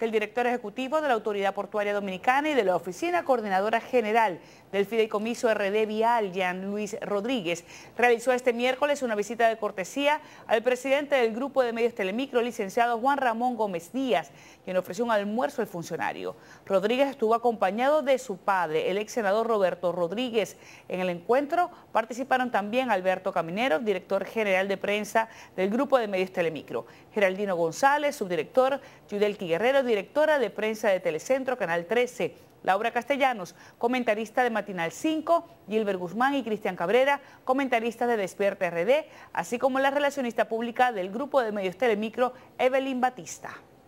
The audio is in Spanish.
El director ejecutivo de la Autoridad Portuaria Dominicana y de la Oficina Coordinadora General del Fideicomiso RD Vial, Jean Luis Rodríguez, realizó este miércoles una visita de cortesía al presidente del Grupo de Medios Telemicro, licenciado Juan Ramón Gómez Díaz, quien ofreció un almuerzo al funcionario. Rodríguez estuvo acompañado de su padre, el ex senador Roberto Rodríguez. En el encuentro participaron también Alberto Caminero, director general de prensa del Grupo de Medios Telemicro, Geraldino González, subdirector, Yudelki Guerrero, directora de prensa de Telecentro, Canal 13. Laura Castellanos, comentarista de Matinal 5, Gilbert Guzmán y Cristian Cabrera, comentaristas de Despierta RD, así como la relacionista pública del grupo de medios Telemicro, Evelyn Batista.